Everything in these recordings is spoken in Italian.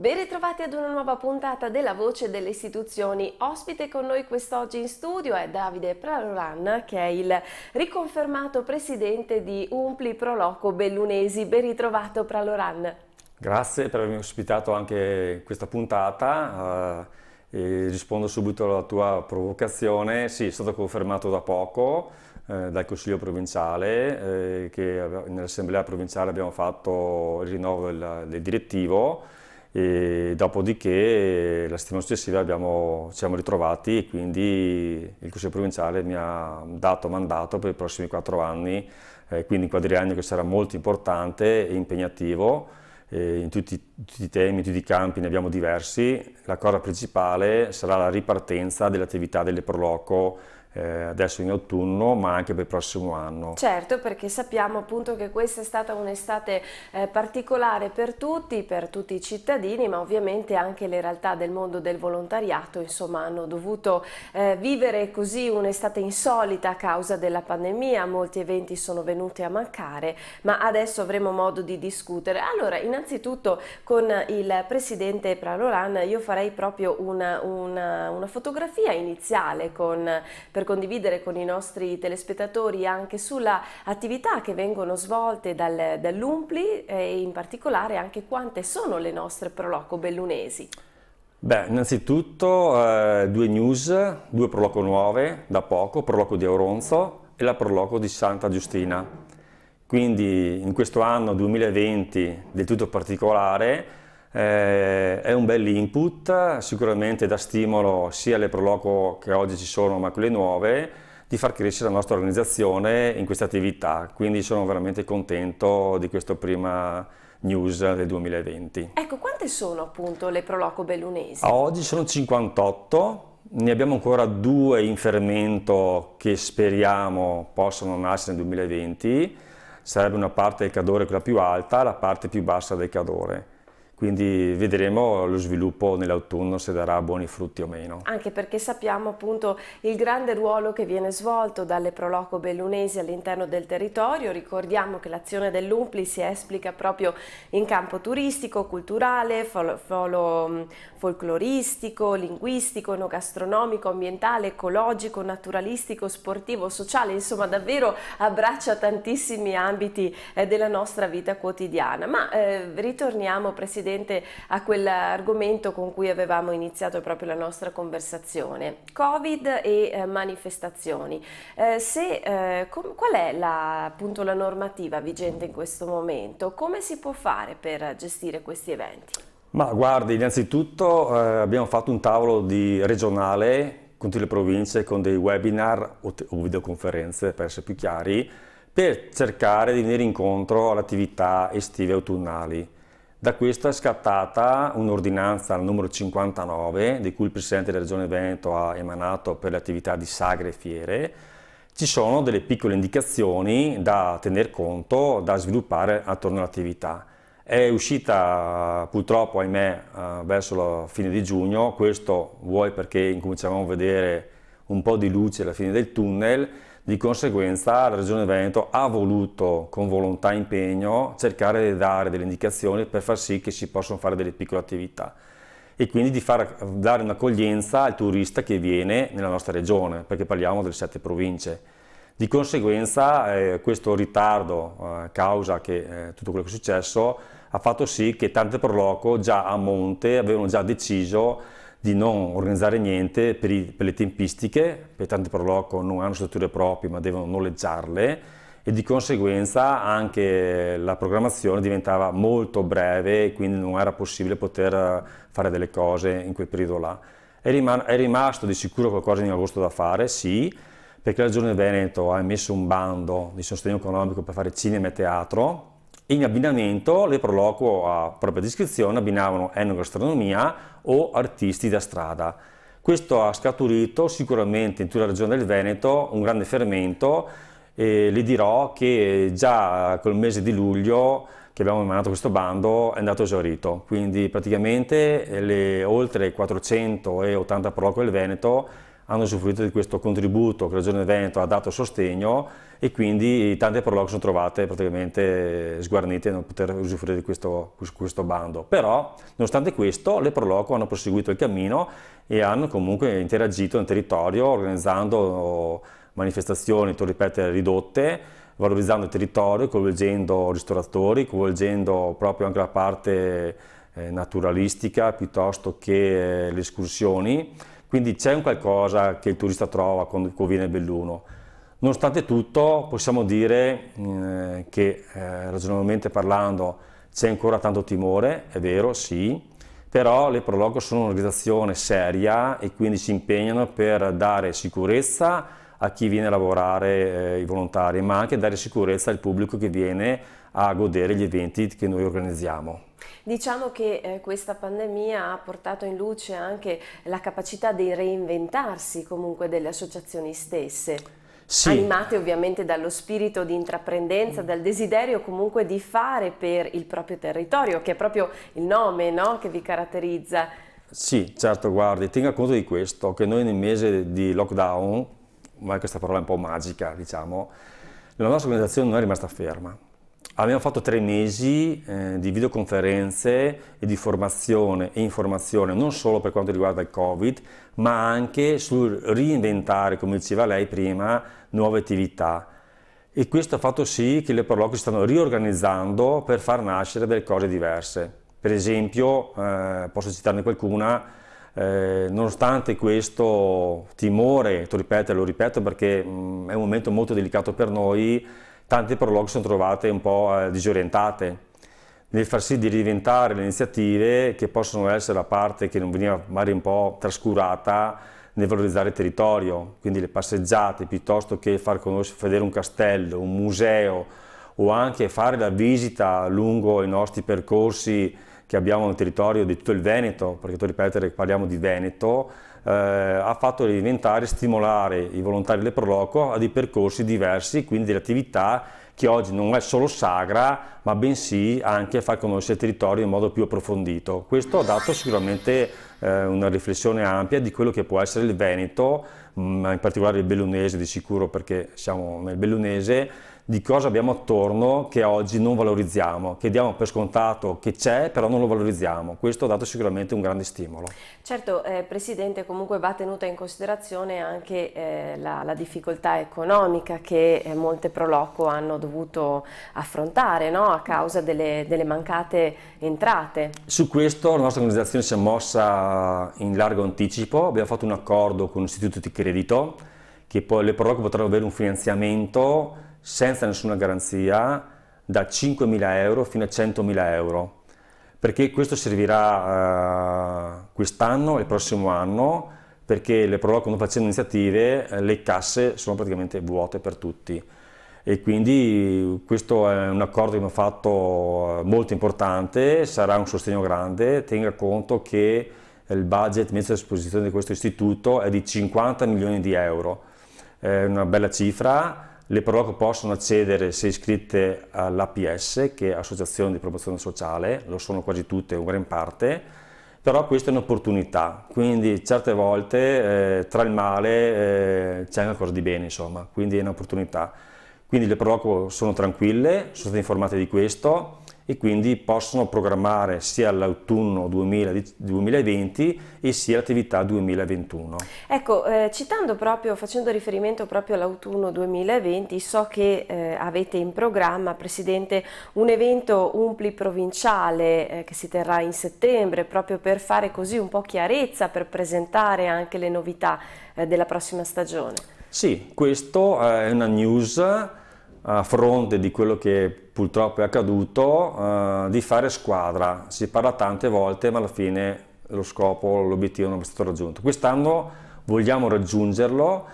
Ben ritrovati ad una nuova puntata della Voce delle Istituzioni. Ospite con noi quest'oggi in studio è Davide Praloran, che è il riconfermato presidente di Umpli Proloco Bellunesi. Ben ritrovato Praloran. Grazie per avermi ospitato anche questa puntata. Eh, rispondo subito alla tua provocazione. Sì, è stato confermato da poco eh, dal Consiglio provinciale eh, che nell'Assemblea provinciale abbiamo fatto il rinnovo del, del direttivo e dopodiché la settimana successiva abbiamo, ci siamo ritrovati e quindi il Consiglio Provinciale mi ha dato mandato per i prossimi quattro anni, eh, quindi un quadriennio che sarà molto importante e impegnativo eh, in tutti, tutti, i temi, in tutti i campi ne abbiamo diversi, la cosa principale sarà la ripartenza dell'attività delle Proloco eh, adesso in autunno ma anche per il prossimo anno. Certo perché sappiamo appunto che questa è stata un'estate eh, particolare per tutti, per tutti i cittadini ma ovviamente anche le realtà del mondo del volontariato insomma hanno dovuto eh, vivere così un'estate insolita a causa della pandemia, molti eventi sono venuti a mancare ma adesso avremo modo di discutere. Allora innanzitutto con il presidente Praloran io farei proprio una, una, una fotografia iniziale con per condividere con i nostri telespettatori anche sulla attività che vengono svolte dal, dall'Umpli e in particolare anche quante sono le nostre proloco bellunesi. Beh, innanzitutto eh, due news, due proloco nuove da poco, proloco di Auronzo e la proloco di Santa Giustina. Quindi in questo anno 2020 del tutto particolare eh, è un bel input, sicuramente da stimolo sia alle proloco che oggi ci sono, ma quelle nuove, di far crescere la nostra organizzazione in questa attività. Quindi sono veramente contento di questa prima news del 2020. Ecco, quante sono appunto le proloco bellunesi? A oggi sono 58. Ne abbiamo ancora due in fermento che speriamo possano nascere nel 2020, sarebbe una parte del cadore quella più alta, la parte più bassa del cadore quindi vedremo lo sviluppo nell'autunno se darà buoni frutti o meno. Anche perché sappiamo appunto il grande ruolo che viene svolto dalle Proloco bellunesi all'interno del territorio, ricordiamo che l'azione dell'Umpli si esplica proprio in campo turistico, culturale, fol fol mm, folcloristico, linguistico, gastronomico, ambientale, ecologico, naturalistico, sportivo, sociale, insomma davvero abbraccia tantissimi ambiti eh, della nostra vita quotidiana. Ma eh, ritorniamo Presidente Presidente a quell'argomento con cui avevamo iniziato proprio la nostra conversazione. Covid e eh, manifestazioni. Eh, se, eh, qual è la, appunto, la normativa vigente in questo momento? Come si può fare per gestire questi eventi? Ma guardi, innanzitutto eh, abbiamo fatto un tavolo regionale con tutte le province con dei webinar o, o videoconferenze per essere più chiari per cercare di venire incontro alle attività estive e autunnali. Da questa è scattata un'ordinanza al numero 59, di cui il Presidente della Regione Veneto ha emanato per le attività di sagre e fiere. Ci sono delle piccole indicazioni da tener conto, da sviluppare attorno all'attività. È uscita purtroppo, ahimè, eh, verso la fine di giugno, questo vuoi perché incominciavamo a vedere un po' di luce alla fine del tunnel, di conseguenza la Regione Veneto ha voluto con volontà e impegno cercare di dare delle indicazioni per far sì che si possano fare delle piccole attività e quindi di far, dare un'accoglienza al turista che viene nella nostra regione, perché parliamo delle sette province. Di conseguenza eh, questo ritardo, eh, causa che eh, tutto quello che è successo, ha fatto sì che tante proloco già a monte avevano già deciso di non organizzare niente per, i, per le tempistiche, perché tante Proloco non hanno strutture proprie ma devono noleggiarle e di conseguenza anche la programmazione diventava molto breve e quindi non era possibile poter eh, fare delle cose in quel periodo là. È, rim è rimasto di sicuro qualcosa in agosto da fare, sì, perché la Regione Veneto ha emesso un bando di sostegno economico per fare cinema e teatro, in abbinamento le Proloquo a propria descrizione abbinavano enogastronomia o artisti da strada. Questo ha scaturito sicuramente in tutta la regione del Veneto un grande fermento e le dirò che già col mese di luglio che abbiamo emanato questo bando è andato esaurito, quindi praticamente le oltre 480 Proloquo del Veneto hanno usufruito di questo contributo che la Regione del Veneto ha dato sostegno e quindi tante prologue sono trovate praticamente sguarnite e non poter usufruire di questo, questo, bando. Però, nonostante questo, le prologue hanno proseguito il cammino e hanno comunque interagito nel territorio organizzando manifestazioni, tu ripeto, ridotte, valorizzando il territorio, coinvolgendo ristoratori, coinvolgendo proprio anche la parte eh, naturalistica piuttosto che eh, le escursioni. Quindi c'è un qualcosa che il turista trova quando viene a Belluno. Nonostante tutto possiamo dire eh, che eh, ragionevolmente parlando c'è ancora tanto timore, è vero, sì, però le Prologo sono un'organizzazione seria e quindi si impegnano per dare sicurezza a chi viene a lavorare, eh, i volontari, ma anche dare sicurezza al pubblico che viene a godere gli eventi che noi organizziamo. Diciamo che eh, questa pandemia ha portato in luce anche la capacità di reinventarsi comunque delle associazioni stesse. Sì. Animate ovviamente dallo spirito di intraprendenza, dal desiderio comunque di fare per il proprio territorio, che è proprio il nome no? che vi caratterizza. Sì, certo, guardi, tenga conto di questo, che noi nel mese di lockdown, ma questa parola è un po' magica, diciamo, la nostra organizzazione non è rimasta ferma Abbiamo fatto tre mesi eh, di videoconferenze e di formazione e informazione non solo per quanto riguarda il Covid, ma anche sul reinventare, come diceva lei prima, nuove attività. E questo ha fatto sì che le parrocchie si stanno riorganizzando per far nascere delle cose diverse. Per esempio, eh, posso citarne qualcuna, eh, nonostante questo timore, lo ripeto, lo ripeto perché mh, mm, è un momento molto delicato per noi, tante prologhe sono trovate un po' eh, disorientate nel far sì di diventare le iniziative che possono essere la parte che non veniva magari un po' trascurata nel valorizzare il territorio, quindi le passeggiate piuttosto che far conoscere, vedere un castello, un museo o anche fare la visita lungo i nostri percorsi che abbiamo nel territorio di tutto il Veneto, perché tu ripetere che parliamo di Veneto, eh, ha fatto diventare stimolare i volontari del Proloco a dei percorsi diversi, quindi delle attività che oggi non è solo sagra, ma bensì anche far conoscere il territorio in modo più approfondito. Questo ha dato sicuramente eh, una riflessione ampia di quello che può essere il Veneto, mh, mm, in particolare il bellunese di sicuro perché siamo nel bellunese, di cosa abbiamo attorno che oggi non valorizziamo, che diamo per scontato che c'è, però non lo valorizziamo. Questo ha dato sicuramente un grande stimolo. Certo, eh, Presidente, comunque va tenuta in considerazione anche eh, la, la, difficoltà economica che eh, molte Proloco hanno dovuto affrontare no? a causa delle, delle mancate entrate. Su questo la nostra organizzazione si è mossa in largo anticipo, abbiamo fatto un accordo con l'Istituto di Credito che poi le Proloco potranno avere un finanziamento senza nessuna garanzia da 5.000 euro fino a 100.000 euro perché questo servirà uh, quest'anno e il prossimo anno perché le Proloco non facendo iniziative eh, le casse sono praticamente vuote per tutti e quindi questo è un accordo che abbiamo fatto eh, molto importante, sarà un sostegno grande, tenga conto che il budget messo a disposizione di questo istituto è di 50 milioni di euro, è una bella cifra, le parrocchie possono accedere se iscritte all'APS, che è Associazione di Promozione Sociale, lo sono quasi tutte o gran parte, però questa è un'opportunità, quindi certe volte eh, tra il male eh, c'è qualcosa di bene, insomma, quindi è un'opportunità. Quindi le parrocchie sono tranquille, sono state informate di questo, e quindi possono programmare sia l'autunno 2020 e sia l'attività 2021. Ecco, eh, citando proprio, facendo riferimento proprio all'autunno 2020, so che eh, avete in programma, Presidente, un evento umpliprovinciale eh, che si terrà in settembre proprio per fare così un po' chiarezza, per presentare anche le novità eh, della prossima stagione. Sì, questa eh, è una news a fronte di quello che purtroppo è accaduto, eh, di fare squadra. Si parla tante volte, ma alla fine lo scopo, l'obiettivo non è stato raggiunto. Quest'anno vogliamo raggiungerlo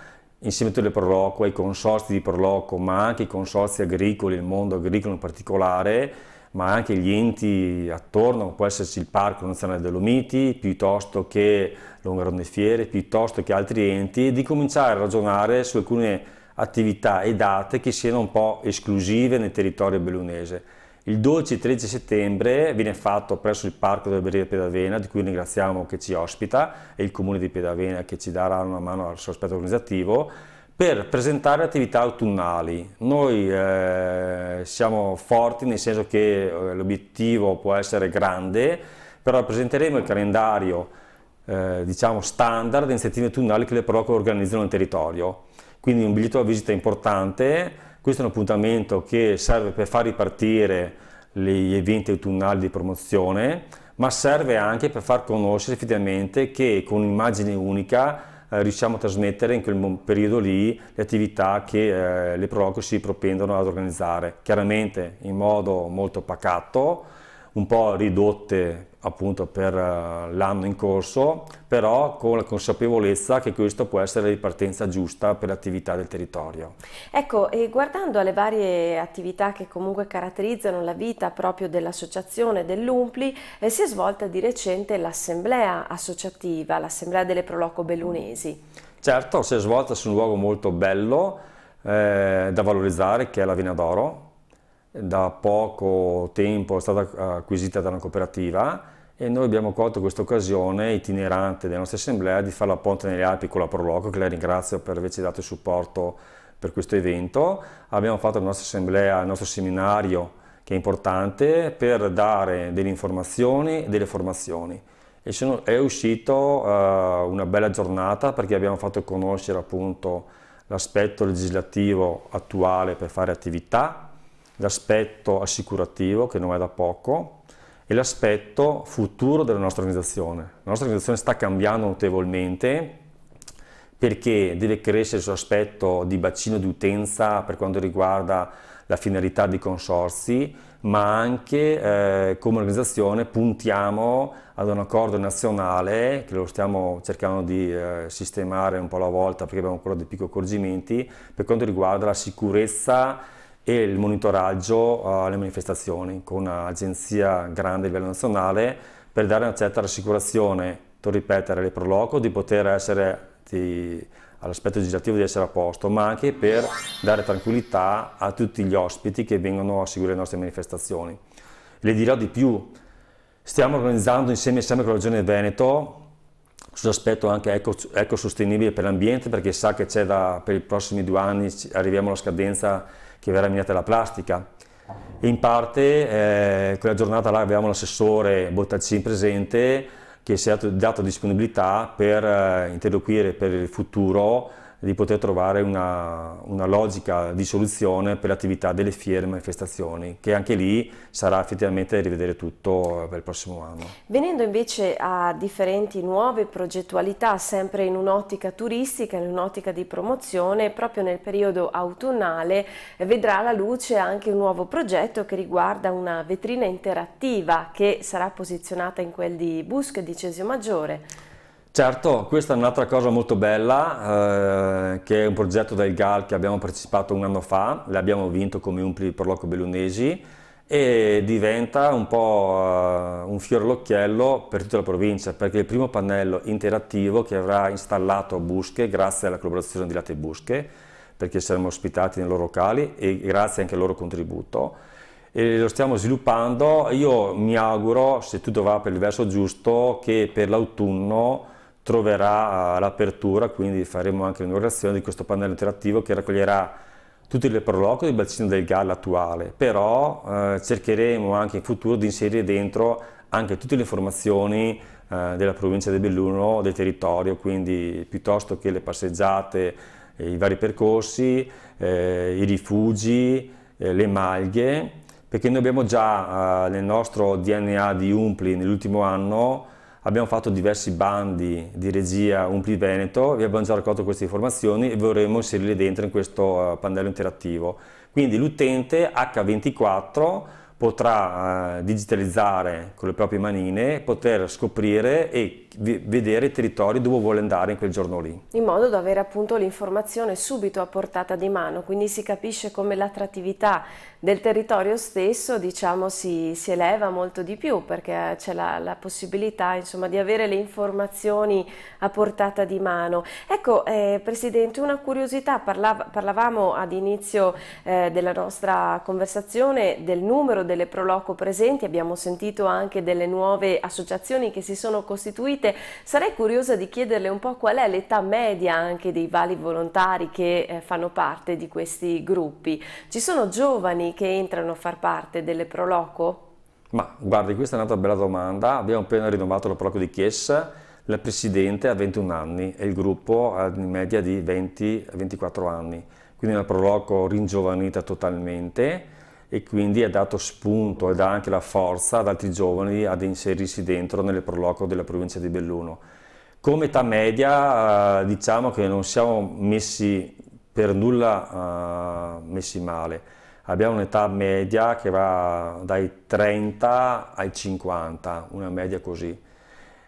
insieme a tutte le Proloco, ai consorzi di Proloco, ma anche i consorzi agricoli, il mondo agricolo in particolare, ma anche gli enti attorno, può esserci il Parco Nazionale Lomiti, piuttosto che Longarone Fiere, piuttosto che altri enti, di cominciare a ragionare su alcune attività e date che siano un po' esclusive nel territorio bellunese. Il 12 13 settembre viene fatto presso il Parco della di Pedavena, di cui ringraziamo che ci ospita e il Comune di Pedavena che ci darà una mano al suo aspetto organizzativo, per presentare attività autunnali. Noi eh, siamo forti nel senso che eh, l'obiettivo può essere grande, però presenteremo il calendario eh, diciamo standard di iniziative autunnali che le Proco organizzano nel territorio quindi un biglietto da visita importante, questo è un appuntamento che serve per far ripartire gli eventi autunnali di promozione, ma serve anche per far conoscere effettivamente che con un'immagine unica eh, riusciamo a trasmettere in quel periodo lì le attività che eh, le Proloco si propendono ad organizzare, chiaramente in modo molto pacato, un po' ridotte appunto per eh, l'anno in corso, però con la consapevolezza che questo può essere la ripartenza giusta per l'attività del territorio. Ecco, e guardando alle varie attività che comunque caratterizzano la vita proprio dell'associazione dell'Umpli, eh, si è svolta di recente l'assemblea associativa, l'assemblea delle Proloco Bellunesi. Certo, si è svolta su un luogo molto bello eh, da valorizzare che è la Vina d'Oro, da poco tempo è stata acquisita da una cooperativa e noi abbiamo colto questa occasione itinerante della nostra assemblea di fare la Ponte nelle Alpi con la Proloco, che la ringrazio per averci dato il supporto per questo evento. Abbiamo fatto la nostra assemblea, il nostro seminario che è importante per dare delle informazioni e delle formazioni. E sono, è uscito uh, una bella giornata perché abbiamo fatto conoscere appunto l'aspetto legislativo attuale per fare attività, l'aspetto assicurativo, che non è da poco, e l'aspetto futuro della nostra organizzazione. La nostra organizzazione sta cambiando notevolmente perché deve crescere il suo aspetto di bacino di utenza per quanto riguarda la finalità dei consorsi, ma anche eh, come organizzazione puntiamo ad un accordo nazionale, che lo stiamo cercando di eh, sistemare un po' alla volta perché abbiamo ancora dei piccoli accorgimenti, per quanto riguarda la sicurezza e il monitoraggio eh, alle manifestazioni con un'agenzia grande a livello nazionale per dare una certa rassicurazione, to ripetere, le Proloco di poter essere di, all'aspetto legislativo di essere a posto, ma anche per dare tranquillità a tutti gli ospiti che vengono a seguire le nostre manifestazioni. Le dirò di più, stiamo organizzando insieme, sempre con la Regione Veneto sull'aspetto anche ecosostenibile per l'ambiente perché sa che c'è da, per i prossimi due anni arriviamo alla scadenza che verrà minata la plastica. E in parte eh, quella giornata là avevamo l'assessore Bottaccini presente che si è dato disponibilità per eh, interloquire per il futuro di poter trovare una, una logica di soluzione per l'attività delle fiere e manifestazioni, che anche lì sarà effettivamente rivedere tutto per il prossimo anno. Venendo invece a differenti nuove progettualità, sempre in un'ottica turistica, in un'ottica di promozione, proprio nel periodo autunnale eh, vedrà la luce anche un nuovo progetto che riguarda una vetrina interattiva che sarà posizionata in quel di Busca di Cesio Maggiore. Certo, questa è un'altra cosa molto bella, eh, che è un progetto del GAL che abbiamo partecipato un anno fa, l'abbiamo vinto come Umpli Proloco Bellunesi e diventa un po' eh, un fiore all'occhiello per tutta la provincia, perché è il primo pannello interattivo che avrà installato Busche grazie alla collaborazione di Latte Busche, perché saremo ospitati nei loro locali e grazie anche al loro contributo e lo stiamo sviluppando. Io mi auguro, se tutto va per il verso giusto, che per l'autunno troverà eh, l'apertura, quindi faremo anche l'inaugurazione di questo pannello interattivo che raccoglierà tutti le proloco del bacino del Gallo attuale, però eh, cercheremo anche in futuro di inserire dentro anche tutte le informazioni eh, della provincia di Belluno, del territorio, quindi piuttosto che le passeggiate, eh, i vari percorsi, eh, i rifugi, le maglie, perché noi abbiamo già nel nostro DNA di Umpli nell'ultimo anno abbiamo fatto diversi bandi di regia Umpli Veneto, vi abbiamo già raccolto queste informazioni e vorremmo inserirle dentro in questo eh, pannello interattivo. Quindi l'utente H24 potrà eh, digitalizzare con le proprie manine, poter scoprire e vedere i territori dove vuole andare in quel giorno lì. In modo da avere appunto l'informazione subito a portata di mano, quindi si capisce come l'attrattività del territorio stesso diciamo, si, si, eleva molto di più perché c'è la, la, possibilità insomma, di avere le informazioni a portata di mano. Ecco eh, Presidente, una curiosità, parlav parlavamo ad inizio eh, della nostra conversazione del numero delle proloco presenti, abbiamo sentito anche delle nuove associazioni che si sono costituite seguite. Sarei curiosa di chiederle un po' qual è l'età media anche dei vari volontari che eh, fanno parte di questi gruppi. Ci sono giovani che entrano a far parte delle Proloco? Ma guardi, questa è un'altra bella domanda. Abbiamo appena rinnovato la Proloco di Chiesa. la presidente ha 21 anni e il gruppo ha in media di 20-24 anni. Quindi la Proloco ringiovanita totalmente e quindi ha dato spunto e dà anche la forza ad altri giovani ad inserirsi dentro nel proloco della provincia di Belluno. Come età media eh, diciamo che non siamo messi per nulla eh, messi male, abbiamo un'età media che va dai 30 ai 50, una media così.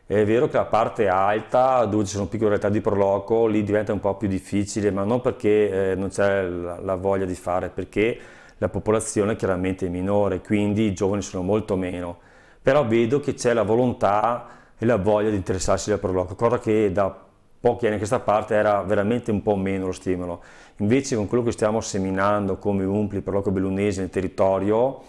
È vero che la parte alta, dove ci sono piccole realtà di proloco, lì diventa un po' più difficile, ma non perché eh, non c'è la, la voglia di fare, perché la popolazione chiaramente è minore, quindi i giovani sono molto meno, però vedo che c'è la volontà e la voglia di interessarsi al proloco, cosa che da pochi anni a questa parte era veramente un po' meno lo stimolo. Invece con quello che stiamo seminando come Umpli, Proloco Bellunese nel territorio,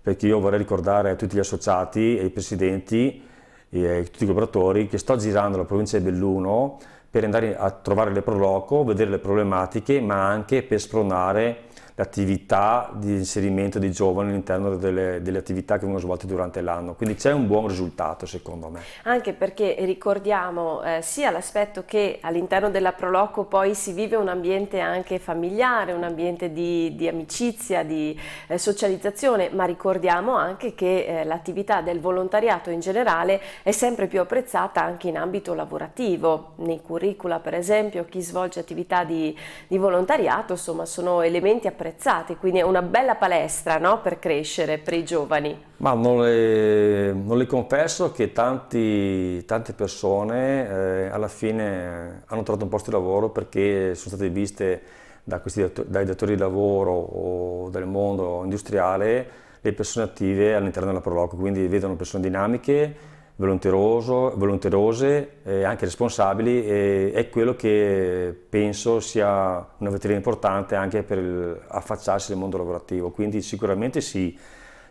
perché io vorrei ricordare a tutti gli associati e ai presidenti e a tutti i collaboratori che sto girando la provincia di Belluno per andare a trovare le Proloco, vedere le problematiche, ma anche per spronare l'attività di inserimento dei giovani all'interno delle, delle, attività che vengono svolte durante l'anno. Quindi c'è un buon risultato secondo me. Anche perché ricordiamo eh, sia l'aspetto che all'interno della Proloco poi si vive un ambiente anche familiare, un ambiente di, di amicizia, di eh, socializzazione, ma ricordiamo anche che eh, l'attività del volontariato in generale è sempre più apprezzata anche in ambito lavorativo. Nei curricula per esempio chi svolge attività di, di volontariato insomma sono elementi apprezzati apprezzati, quindi è una bella palestra no? per crescere, per i giovani. Ma non le, non le confesso che tanti, tante persone eh, alla fine hanno trovato un posto di lavoro perché sono state viste da questi, dai datori di lavoro o dal mondo industriale le persone attive all'interno della Proloco, quindi vedono persone dinamiche, volonteroso, volenterose e eh, anche responsabili e è quello che penso sia una vetrina importante anche per il, affacciarsi nel mondo lavorativo. Quindi sicuramente sì,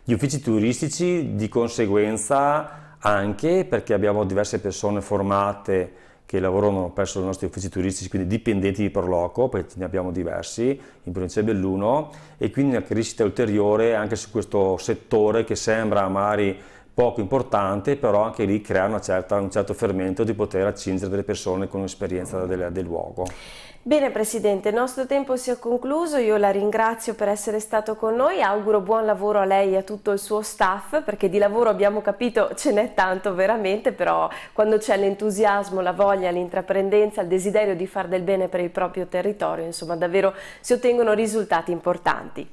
gli uffici turistici di conseguenza anche perché abbiamo diverse persone formate che lavorano presso i nostri uffici turistici, quindi dipendenti di Proloco, perché ne abbiamo diversi in provincia di Belluno, e quindi una crescita ulteriore anche su questo settore che sembra magari poco importante, però anche lì crea certa, un certo fermento di poter accingere delle persone con l'esperienza del, del luogo. Bene Presidente, il nostro tempo si è concluso, io la ringrazio per essere stato con noi, auguro buon lavoro a lei e a tutto il suo staff perché di lavoro abbiamo capito ce n'è tanto veramente, però quando c'è l'entusiasmo, la voglia, l'intraprendenza, il desiderio di fare del bene per il proprio territorio, insomma davvero si ottengono risultati importanti.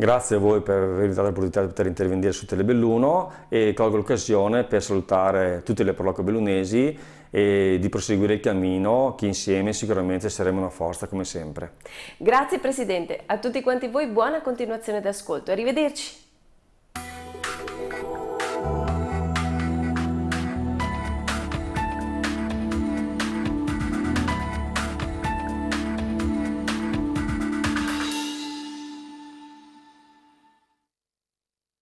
Grazie a voi per avermi dato l'opportunità di poter intervenire su Telebelluno e colgo l'occasione per salutare tutte le parrocchie bellunesi e di proseguire il cammino che insieme sicuramente saremo una forza come sempre. Grazie Presidente, a tutti quanti voi buona continuazione d'ascolto, arrivederci.